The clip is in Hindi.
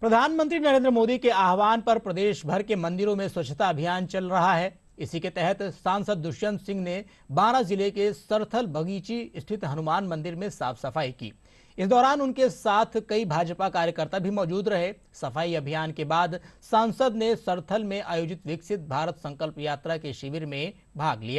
प्रधानमंत्री नरेंद्र मोदी के आह्वान पर प्रदेश भर के मंदिरों में स्वच्छता अभियान चल रहा है इसी के तहत सांसद दुष्यंत सिंह ने बारा जिले के सरथल बगीची स्थित हनुमान मंदिर में साफ सफाई की इस दौरान उनके साथ कई भाजपा कार्यकर्ता भी मौजूद रहे सफाई अभियान के बाद सांसद ने सरथल में आयोजित विकसित भारत संकल्प यात्रा के शिविर में भाग लिया